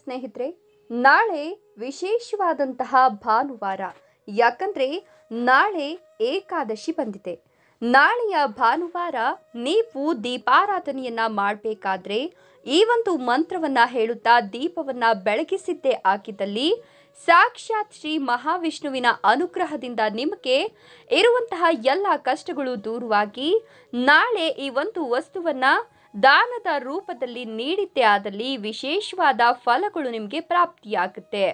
ಸ್ನೇಹಿತರೆ ನಾಳೆ ವಿಶೇಷವಾದಂತಹ ಭಾನುವಾರ ಯಾಕಂದ್ರೆ ನಾಳೆ ಏಕಾದಶಿ ಬಂದಿದೆ ನಾಳೆಯ ಭಾನುವಾರ ನೀವು ದೀಪಾರಾಧನೆಯನ್ನ ಮಾಡಬೇಕಾದ್ರೆ ಈ ಒಂದು ಮಂತ್ರವನ್ನ ಹೇಳುತ್ತಾ ದೀಪವನ್ನ ಬೆಳಗಿಸಿದ್ದೇ ಆಕಿದಲ್ಲಿ ಸಾಕ್ಷಾತ್ ಶ್ರೀ ಮಹಾವಿಷ್ಣುವಿನ ಅನುಗ್ರಹದಿಂದ ನಿಮಗೆ ಇರುವಂತಹ ಎಲ್ಲ ಕಷ್ಟಗಳು ದೂರವಾಗಿ ನಾಳೆ ಈ ಒಂದು ವಸ್ತುವನ್ನ ದಾನದ ರೂಪದಲ್ಲಿ ನೀಡಿದ್ದೇ ಆದಲ್ಲಿ ವಿಶೇಷವಾದ ಫಲಗಳು ನಿಮಗೆ ಪ್ರಾಪ್ತಿಯಾಗುತ್ತೆ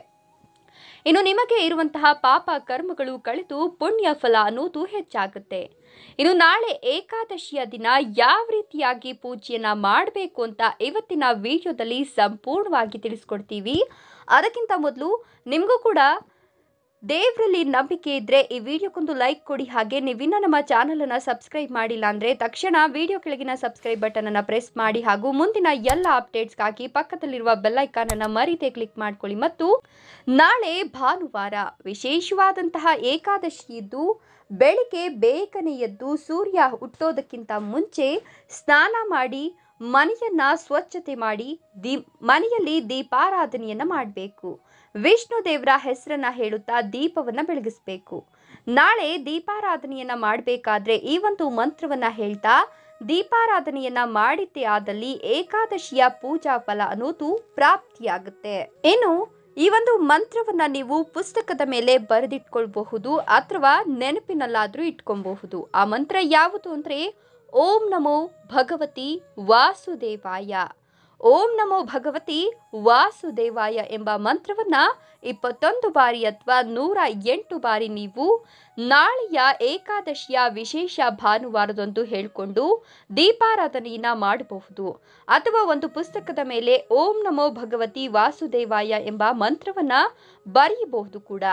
ಇನ್ನು ನಿಮಗೆ ಇರುವಂತಹ ಪಾಪ ಕರ್ಮಗಳು ಕಳೆದು ಪುಣ್ಯ ಫಲ ಅನ್ನೋದು ಹೆಚ್ಚಾಗುತ್ತೆ ಇನ್ನು ನಾಳೆ ಏಕಾದಶಿಯ ದಿನ ಯಾವ ರೀತಿಯಾಗಿ ಪೂಜೆಯನ್ನ ಮಾಡಬೇಕು ಅಂತ ಇವತ್ತಿನ ವಿಡಿಯೋದಲ್ಲಿ ಸಂಪೂರ್ಣವಾಗಿ ತಿಳಿಸ್ಕೊಡ್ತೀವಿ ಅದಕ್ಕಿಂತ ಮೊದಲು ನಿಮಗೂ ಕೂಡ ದೇವರಲ್ಲಿ ನಂಬಿಕೆ ಇದ್ದರೆ ಈ ವಿಡಿಯೋಕ್ಕೊಂದು ಲೈಕ್ ಕೊಡಿ ಹಾಗೆ ನೀವಿನ್ನ ನಮ್ಮ ಚಾನಲನ್ನು ಸಬ್ಸ್ಕ್ರೈಬ್ ಮಾಡಿಲ್ಲ ಅಂದರೆ ತಕ್ಷಣ ವಿಡಿಯೋ ಕೆಳಗಿನ ಸಬ್ಸ್ಕ್ರೈಬ್ ಬಟನನ್ನು ಪ್ರೆಸ್ ಮಾಡಿ ಹಾಗೂ ಮುಂದಿನ ಎಲ್ಲ ಅಪ್ಡೇಟ್ಸ್ಗಾಗಿ ಪಕ್ಕದಲ್ಲಿರುವ ಬೆಲ್ಲೈಕಾನನ್ನು ಮರೀತೆ ಕ್ಲಿಕ್ ಮಾಡ್ಕೊಳ್ಳಿ ಮತ್ತು ನಾಳೆ ಭಾನುವಾರ ವಿಶೇಷವಾದಂತಹ ಏಕಾದಶಿ ಇದ್ದು ಬೆಳಿಗ್ಗೆ ಬೇಗನೆ ಎದ್ದು ಸೂರ್ಯ ಹುಟ್ಟೋದಕ್ಕಿಂತ ಮುಂಚೆ ಸ್ನಾನ ಮಾಡಿ ಮನೆಯನ್ನು ಸ್ವಚ್ಛತೆ ಮಾಡಿ ದೀ ಮನೆಯಲ್ಲಿ ದೀಪಾರಾಧನೆಯನ್ನು ಮಾಡಬೇಕು ವಿಷ್ಣು ದೇವರ ಹೆಸರನ್ನ ಹೇಳುತ್ತಾ ದೀಪವನ್ನ ಬೆಳಗಿಸಬೇಕು ನಾಳೆ ದೀಪಾರಾಧನೆಯನ್ನ ಮಾಡಬೇಕಾದ್ರೆ ಈ ಒಂದು ಮಂತ್ರವನ್ನ ಹೇಳ್ತಾ ದೀಪಾರಾಧನೆಯನ್ನ ಮಾಡಿದ್ದೇ ಆದಲ್ಲಿ ಏಕಾದಶಿಯ ಪೂಜಾ ಫಲ ಅನ್ನೋದು ಪ್ರಾಪ್ತಿಯಾಗುತ್ತೆ ಇನ್ನು ಈ ಒಂದು ಮಂತ್ರವನ್ನ ನೀವು ಪುಸ್ತಕದ ಮೇಲೆ ಬರೆದಿಟ್ಕೊಳ್ಬಹುದು ಅಥವಾ ನೆನಪಿನಲ್ಲಾದ್ರೂ ಇಟ್ಕೊಬಹುದು ಆ ಮಂತ್ರ ಯಾವುದು ಅಂದ್ರೆ ಓಂ ನಮೋ ಭಗವತಿ ವಾಸುದೇವಾಯ ಓಂ ನಮೋ ಭಗವತಿ ವಾಸುದೇವಾಯ ಎಂಬ ಮಂತ್ರವನ್ನ ಇಪ್ಪತ್ತೊಂದು ಬಾರಿ ಅಥವಾ ನೂರ ಎಂಟು ಬಾರಿ ನೀವು ನಾಳೆಯ ಏಕಾದಶಿಯ ವಿಶೇಷ ಭಾನುವಾರದಂದು ಹೇಳಿಕೊಂಡು ದೀಪಾರಾಧನೆಯನ್ನ ಮಾಡಬಹುದು ಅಥವಾ ಒಂದು ಪುಸ್ತಕದ ಮೇಲೆ ಓಂ ನಮೋ ಭಗವತಿ ವಾಸುದೇವಾಯ ಎಂಬ ಮಂತ್ರವನ್ನ ಬರೆಯಬಹುದು ಕೂಡ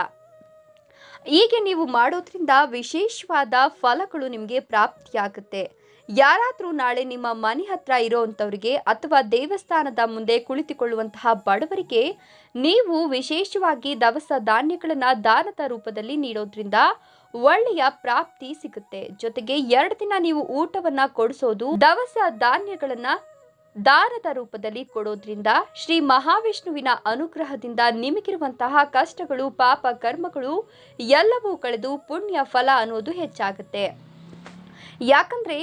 ಹೀಗೆ ನೀವು ಮಾಡೋದ್ರಿಂದ ವಿಶೇಷವಾದ ಫಲಗಳು ನಿಮಗೆ ಪ್ರಾಪ್ತಿಯಾಗುತ್ತೆ ಯಾರಾದರೂ ನಾಳೆ ನಿಮ್ಮ ಮನೆ ಹತ್ರ ಇರೋವಂಥವ್ರಿಗೆ ಅಥವಾ ದೇವಸ್ಥಾನದ ಮುಂದೆ ಕುಳಿತುಕೊಳ್ಳುವಂತಹ ಬಡವರಿಗೆ ನೀವು ವಿಶೇಷವಾಗಿ ದವಸ ಧಾನ್ಯಗಳನ್ನು ದಾನದ ರೂಪದಲ್ಲಿ ನೀಡೋದ್ರಿಂದ ಒಳ್ಳೆಯ ಪ್ರಾಪ್ತಿ ಸಿಗುತ್ತೆ ಜೊತೆಗೆ ಎರಡು ದಿನ ನೀವು ಊಟವನ್ನ ಕೊಡಿಸೋದು ದವಸ ಧಾನ್ಯಗಳನ್ನ ದಾನದ ರೂಪದಲ್ಲಿ ಕೊಡೋದ್ರಿಂದ ಶ್ರೀ ಮಹಾವಿಷ್ಣುವಿನ ಅನುಗ್ರಹದಿಂದ ನಿಮಗಿರುವಂತಹ ಕಷ್ಟಗಳು ಪಾಪ ಕರ್ಮಗಳು ಎಲ್ಲವೂ ಕಳೆದು ಪುಣ್ಯ ಫಲ ಅನ್ನೋದು ಹೆಚ್ಚಾಗುತ್ತೆ ಯಾಕಂದರೆ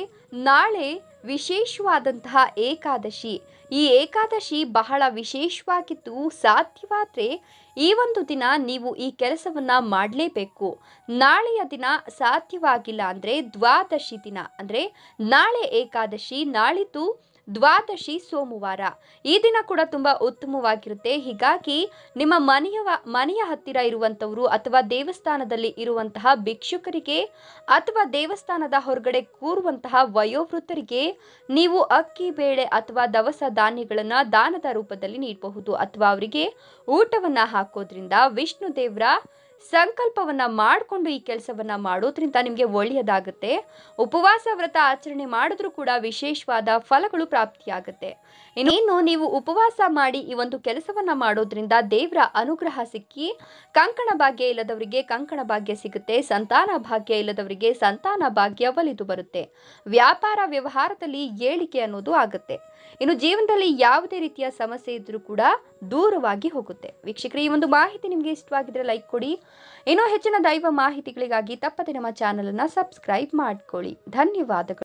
ನಾಳೆ ವಿಶೇಷವಾದಂತಹ ಏಕಾದಶಿ ಈ ಏಕಾದಶಿ ಬಹಳ ವಿಶೇಷವಾಗಿದ್ದು ಸಾಧ್ಯವಾದರೆ ಈ ಒಂದು ದಿನ ನೀವು ಈ ಕೆಲಸವನ್ನು ಮಾಡಲೇಬೇಕು ನಾಳೆಯ ದಿನ ಸಾಧ್ಯವಾಗಿಲ್ಲ ಅಂದರೆ ದ್ವಾದಶಿ ದಿನ ಅಂದರೆ ನಾಳೆ ಏಕಾದಶಿ ನಾಳಿದ್ದು ದ್ವಾದಶಿ ಸೋಮವಾರ ಈ ದಿನ ಕೂಡ ತುಂಬ ಉತ್ತಮವಾಗಿರುತ್ತೆ ಹೀಗಾಗಿ ನಿಮ್ಮ ಮನೆಯ ಮನೆಯ ಹತ್ತಿರ ಇರುವಂಥವರು ಅಥವಾ ದೇವಸ್ಥಾನದಲ್ಲಿ ಇರುವಂತಹ ಭಿಕ್ಷುಕರಿಗೆ ಅಥವಾ ದೇವಸ್ಥಾನದ ಹೊರಗಡೆ ಕೂರುವಂತಹ ವಯೋವೃದ್ಧರಿಗೆ ನೀವು ಅಕ್ಕಿ ಬೇಳೆ ಅಥವಾ ದವಸ ಧಾನ್ಯಗಳನ್ನು ದಾನದ ರೂಪದಲ್ಲಿ ನೀಡಬಹುದು ಅಥವಾ ಅವರಿಗೆ ಊಟವನ್ನು ಹಾಕೋದ್ರಿಂದ ವಿಷ್ಣು ದೇವರ ಸಂಕಲ್ಪವನ್ನು ಮಾಡಿಕೊಂಡು ಈ ಕೆಲಸವನ್ನು ಮಾಡೋದ್ರಿಂದ ನಿಮಗೆ ಒಳ್ಳೆಯದಾಗುತ್ತೆ ಉಪವಾಸ ವ್ರತ ಆಚರಣೆ ಮಾಡಿದ್ರೂ ಕೂಡ ವಿಶೇಷವಾದ ಫಲಗಳು ಪ್ರಾಪ್ತಿಯಾಗುತ್ತೆ ಇನ್ನೇನು ನೀವು ಉಪವಾಸ ಮಾಡಿ ಈ ಒಂದು ಕೆಲಸವನ್ನು ಮಾಡೋದ್ರಿಂದ ದೇವರ ಅನುಗ್ರಹ ಸಿಕ್ಕಿ ಕಂಕಣ ಭಾಗ್ಯ ಇಲ್ಲದವರಿಗೆ ಕಂಕಣ ಭಾಗ್ಯ ಸಿಗುತ್ತೆ ಸಂತಾನ ಭಾಗ್ಯ ಇಲ್ಲದವರಿಗೆ ಸಂತಾನ ಭಾಗ್ಯ ಒಲಿದು ಬರುತ್ತೆ ವ್ಯಾಪಾರ ವ್ಯವಹಾರದಲ್ಲಿ ಏಳಿಗೆ ಅನ್ನೋದು ಆಗುತ್ತೆ ಇನ್ನು ಜೀವನದಲ್ಲಿ ಯಾವುದೇ ರೀತಿಯ ಸಮಸ್ಯೆ ಇದ್ದರೂ ಕೂಡ ದೂರವಾಗಿ ಹೋಗುತ್ತೆ ವೀಕ್ಷಕರಿ ಈ ಒಂದು ಮಾಹಿತಿ ನಿಮಗೆ ಇಷ್ಟವಾಗಿದ್ರೆ ಲೈಕ್ ಕೊಡಿ ಇನ್ನೂ ಹೆಚ್ಚಿನ ದೈವ ಮಾಹಿತಿಗಳಿಗಾಗಿ ತಪ್ಪದೆ ನಮ್ಮ ಚಾನಲನ್ನು ಸಬ್ಸ್ಕ್ರೈಬ್ ಮಾಡ್ಕೊಳ್ಳಿ ಧನ್ಯವಾದಗಳು